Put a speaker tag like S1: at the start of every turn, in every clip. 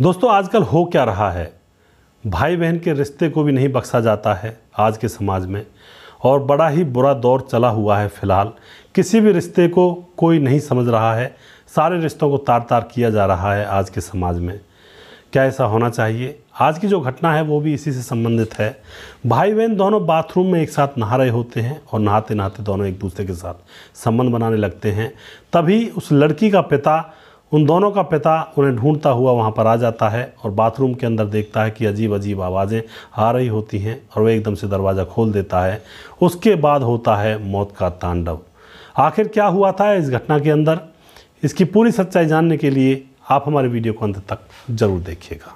S1: दोस्तों आजकल हो क्या रहा है भाई बहन के रिश्ते को भी नहीं बख्शा जाता है आज के समाज में और बड़ा ही बुरा दौर चला हुआ है फिलहाल किसी भी रिश्ते को कोई नहीं समझ रहा है सारे रिश्तों को तार तार किया जा रहा है आज के समाज में क्या ऐसा होना चाहिए आज की जो घटना है वो भी इसी से संबंधित है भाई बहन दोनों बाथरूम में एक साथ नहा रहे होते हैं और नहाते नहाते दोनों एक दूसरे के साथ संबंध बनाने लगते हैं तभी उस लड़की का पिता उन दोनों का पिता उन्हें ढूंढता हुआ वहाँ पर आ जाता है और बाथरूम के अंदर देखता है कि अजीब अजीब आवाज़ें आ रही होती हैं और वह एकदम से दरवाज़ा खोल देता है उसके बाद होता है मौत का तांडव आखिर क्या हुआ था इस घटना के अंदर इसकी पूरी सच्चाई जानने के लिए आप हमारे वीडियो को अंत तक जरूर देखिएगा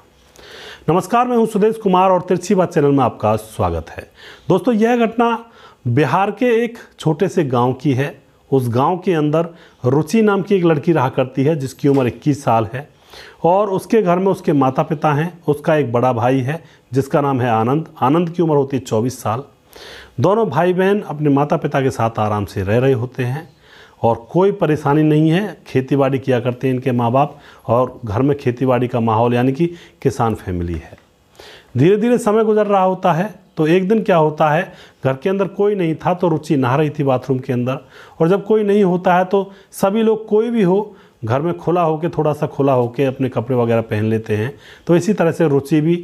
S1: नमस्कार मैं हूं सुदेश कुमार और तिरछी बात चैनल में आपका स्वागत है दोस्तों यह घटना बिहार के एक छोटे से गांव की है उस गांव के अंदर रुचि नाम की एक लड़की रहा करती है जिसकी उम्र 21 साल है और उसके घर में उसके माता पिता हैं उसका एक बड़ा भाई है जिसका नाम है आनंद आनंद की उम्र होती है चौबीस साल दोनों भाई बहन अपने माता पिता के साथ आराम से रह रहे होते हैं और कोई परेशानी नहीं है खेतीबाड़ी किया करते हैं इनके माँ बाप और घर में खेतीबाड़ी का माहौल यानी कि किसान फैमिली है धीरे धीरे समय गुजर रहा होता है तो एक दिन क्या होता है घर के अंदर कोई नहीं था तो रुचि नहा रही थी बाथरूम के अंदर और जब कोई नहीं होता है तो सभी लोग कोई भी हो घर में खुला होके थोड़ा सा खुला होके अपने कपड़े वगैरह पहन लेते हैं तो इसी तरह से रुचि भी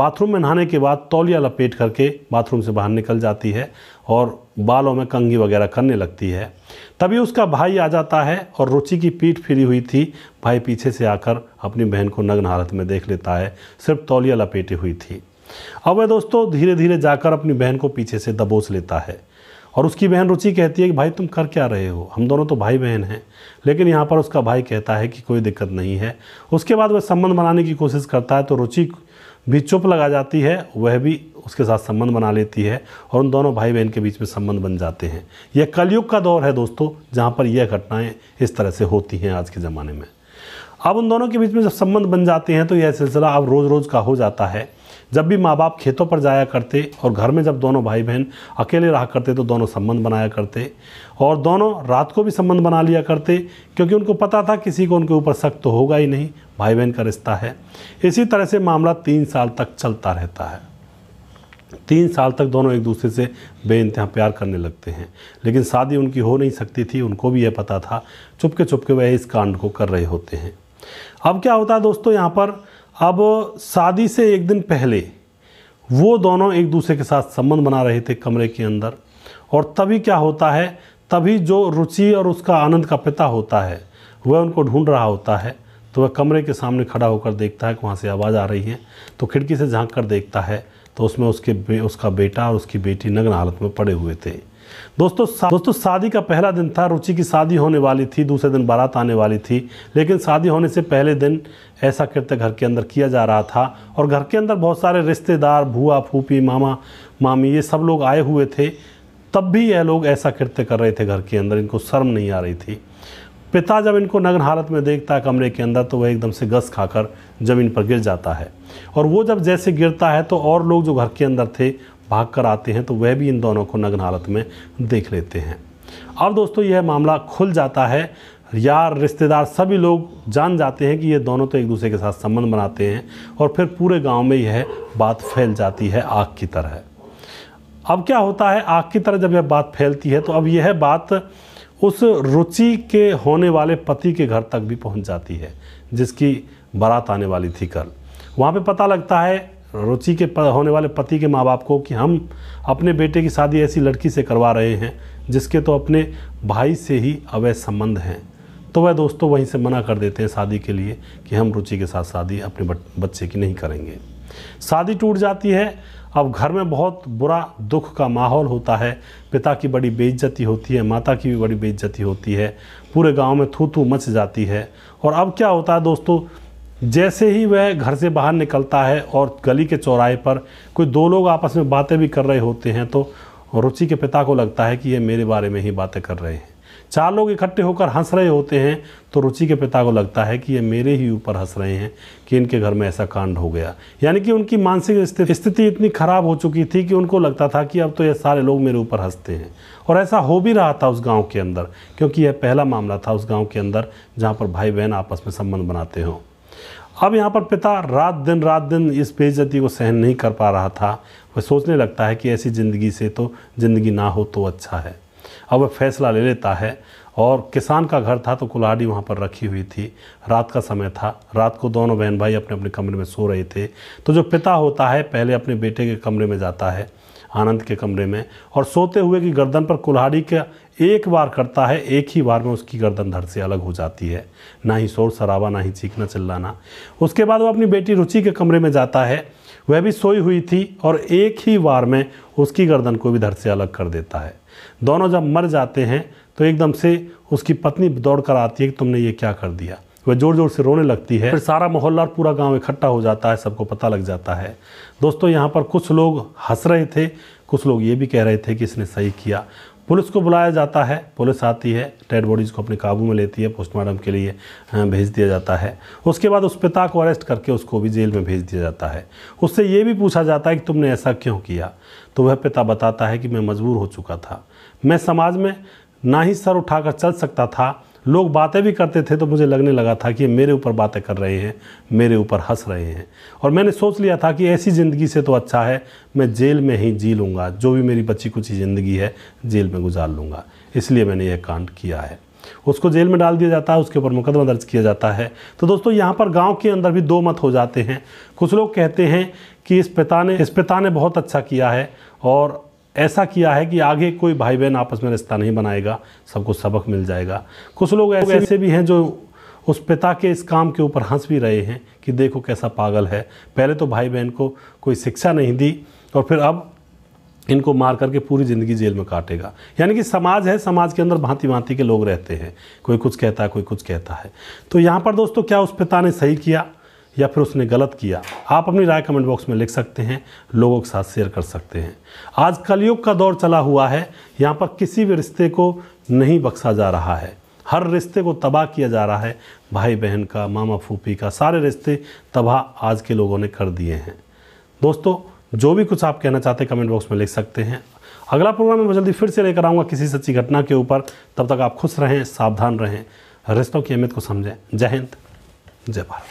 S1: बाथरूम में नहाने के बाद तौलिया लपेट करके बाथरूम से बाहर निकल जाती है और बालों में कंगी वगैरह करने लगती है तभी उसका भाई आ जाता है और रुचि की पीठ फिरी हुई थी भाई पीछे से आकर अपनी बहन को नग्न हालत में देख लेता है सिर्फ तौलिया लपेटी हुई थी अब वह दोस्तों धीरे धीरे जाकर अपनी बहन को पीछे से दबोच लेता है और उसकी बहन रुचि कहती है कि भाई तुम कर क्या रहे हो हम दोनों तो भाई बहन हैं लेकिन यहाँ पर उसका भाई कहता है कि कोई दिक्कत नहीं है उसके बाद वह संबंध बनाने की कोशिश करता है तो रुचि भी चुप लगा जाती है वह भी उसके साथ संबंध बना लेती है और उन दोनों भाई बहन के बीच में संबंध बन जाते हैं यह कलयुग का दौर है दोस्तों जहाँ पर यह घटनाएँ इस तरह से होती हैं आज के ज़माने में अब उन दोनों के बीच में जब संबंध बन जाते हैं तो यह सिलसिला अब रोज़ रोज़ का हो जाता है जब भी माँ बाप खेतों पर जाया करते और घर में जब दोनों भाई बहन अकेले रहा करते तो दोनों संबंध बनाया करते और दोनों रात को भी संबंध बना लिया करते क्योंकि उनको पता था किसी को उनके ऊपर सख्त तो होगा ही नहीं भाई बहन का रिश्ता है इसी तरह से मामला तीन साल तक चलता रहता है तीन साल तक दोनों एक दूसरे से बे प्यार करने लगते हैं लेकिन शादी उनकी हो नहीं सकती थी उनको भी यह पता था चुपके चुपके वह इस कांड को कर रहे होते हैं अब क्या होता है दोस्तों यहाँ पर अब शादी से एक दिन पहले वो दोनों एक दूसरे के साथ संबंध बना रहे थे कमरे के अंदर और तभी क्या होता है तभी जो रुचि और उसका आनंद का पिता होता है वह उनको ढूंढ रहा होता है तो वह कमरे के सामने खड़ा होकर देखता है कि वहाँ से आवाज़ आ रही है तो खिड़की से झांक कर देखता है तो उसमें उसके बे, उसका बेटा और उसकी बेटी नग्न हालत में पड़े हुए थे दोस्तों सा, दोस्तों शादी का पहला दिन था रुचि की शादी होने वाली थी दूसरे दिन बारात आने वाली थी लेकिन शादी होने से पहले दिन ऐसा कृत्य घर के अंदर किया जा रहा था और घर के अंदर बहुत सारे रिश्तेदार भूआ फूफी मामा मामी ये सब लोग आए हुए थे तब भी यह लोग ऐसा कृत्य कर रहे थे घर के अंदर इनको शर्म नहीं आ रही थी पिता जब इनको नग्न हालत में देखता है कमरे के अंदर तो वह एकदम से गस खाकर ज़मीन पर गिर जाता है और वो जब जैसे गिरता है तो और लोग जो घर के अंदर थे भाग कर आते हैं तो वह भी इन दोनों को नग्न हालत में देख लेते हैं अब दोस्तों यह मामला खुल जाता है यार रिश्तेदार सभी लोग जान जाते हैं कि ये दोनों तो एक दूसरे के साथ संबंध बनाते हैं और फिर पूरे गांव में यह बात फैल जाती है आग की तरह अब क्या होता है आग की तरह जब यह बात फैलती है तो अब यह बात उस रुचि के होने वाले पति के घर तक भी पहुंच जाती है जिसकी बारात आने वाली थी कल वहाँ पे पता लगता है रुचि के होने वाले पति के माँ बाप को कि हम अपने बेटे की शादी ऐसी लड़की से करवा रहे हैं जिसके तो अपने भाई से ही अवैध संबंध हैं तो वह दोस्तों वहीं से मना कर देते हैं शादी के लिए कि हम रुचि के साथ शादी अपने बच्चे की नहीं करेंगे शादी टूट जाती है अब घर में बहुत बुरा दुख का माहौल होता है पिता की बड़ी बेइज्जती होती है माता की भी बड़ी बेइज्जती होती है पूरे गांव में थू थू मच जाती है और अब क्या होता है दोस्तों जैसे ही वह घर से बाहर निकलता है और गली के चौराहे पर कोई दो लोग आपस में बातें भी कर रहे होते हैं तो रुचि के पिता को लगता है कि ये मेरे बारे में ही बातें कर रहे हैं चार लोग इकट्ठे होकर हंस रहे होते हैं तो रुचि के पिता को लगता है कि ये मेरे ही ऊपर हंस रहे हैं कि इनके घर में ऐसा कांड हो गया यानी कि उनकी मानसिक स्थिति इतनी खराब हो चुकी थी कि उनको लगता था कि अब तो ये सारे लोग मेरे ऊपर हंसते हैं और ऐसा हो भी रहा था उस गाँव के अंदर क्योंकि यह पहला मामला था उस गाँव के अंदर जहाँ पर भाई बहन आपस में संबंध बनाते हों अब यहाँ पर पिता रात दिन रात दिन इस बेजती को सहन नहीं कर पा रहा था वह सोचने लगता है कि ऐसी ज़िंदगी से तो ज़िंदगी ना हो तो अच्छा है अब वह फैसला ले लेता है और किसान का घर था तो कुल्हाड़ी वहाँ पर रखी हुई थी रात का समय था रात को दोनों बहन भाई अपने अपने कमरे में सो रहे थे तो जो पिता होता है पहले अपने बेटे के कमरे में जाता है आनंद के कमरे में और सोते हुए की गर्दन पर कुल्हाड़ी का एक बार करता है एक ही बार में उसकी गर्दन धर से अलग हो जाती है ना ही शोर शराबा ना ही चीखना चिल्लाना उसके बाद वो अपनी बेटी रुचि के कमरे में जाता है वह भी सोई हुई थी और एक ही बार में उसकी गर्दन को भी धर से अलग कर देता है दोनों जब मर जाते हैं तो एकदम से उसकी पत्नी दौड़ कर आती है कि तुमने ये क्या कर दिया वह जोर जोर से रोने लगती है फिर सारा मोहल्ला और पूरा गांव इकट्ठा हो जाता है सबको पता लग जाता है दोस्तों यहाँ पर कुछ लोग हंस रहे थे कुछ लोग ये भी कह रहे थे कि इसने सही किया पुलिस को बुलाया जाता है पुलिस आती है डेड बॉडीज़ को अपने काबू में लेती है पोस्टमार्टम के लिए भेज दिया जाता है उसके बाद उस पिता को अरेस्ट करके उसको भी जेल में भेज दिया जाता है उससे ये भी पूछा जाता है कि तुमने ऐसा क्यों किया तो वह पिता बताता है कि मैं मजबूर हो चुका था मैं समाज में ना ही सर उठाकर चल सकता था लोग बातें भी करते थे तो मुझे लगने लगा था कि मेरे ऊपर बातें कर रहे हैं मेरे ऊपर हंस रहे हैं और मैंने सोच लिया था कि ऐसी ज़िंदगी से तो अच्छा है मैं जेल में ही जी लूँगा जो भी मेरी बची कुछ ज़िंदगी है जेल में गुजार लूँगा इसलिए मैंने यह कांड किया है उसको जेल में डाल दिया जाता है उसके ऊपर मुकदमा दर्ज किया जाता है तो दोस्तों यहाँ पर गांव के अंदर भी दो मत हो जाते हैं कुछ लोग कहते हैं कि इस पिता ने इस पिता ने बहुत अच्छा किया है और ऐसा किया है कि आगे कोई भाई बहन आपस में रिश्ता नहीं बनाएगा सबको सबक मिल जाएगा कुछ लोग ऐसे ऐसे भी हैं जो उस पिता के इस काम के ऊपर हंस भी रहे हैं कि देखो कैसा पागल है पहले तो भाई बहन को कोई शिक्षा नहीं दी और फिर अब इनको मार करके पूरी ज़िंदगी जेल में काटेगा यानी कि समाज है समाज के अंदर भांति भांति के लोग रहते हैं कोई कुछ कहता है कोई कुछ कहता है तो यहाँ पर दोस्तों क्या उस पिता ने सही किया या फिर उसने गलत किया आप अपनी राय कमेंट बॉक्स में लिख सकते हैं लोगों के साथ शेयर कर सकते हैं आज कलयुग का दौर चला हुआ है यहाँ पर किसी भी रिश्ते को नहीं बख्शा जा रहा है हर रिश्ते को तबाह किया जा रहा है भाई बहन का मामा फूफी का सारे रिश्ते तबाह आज के लोगों ने कर दिए हैं दोस्तों जो भी कुछ आप कहना चाहते हैं कमेंट बॉक्स में लिख सकते हैं अगला प्रोग्राम मैं जल्दी फिर से लेकर आऊँगा किसी सच्ची घटना के ऊपर तब तक आप खुश रहें सावधान रहें रिश्तों की अहमियत को समझें जय हिंद जय भारत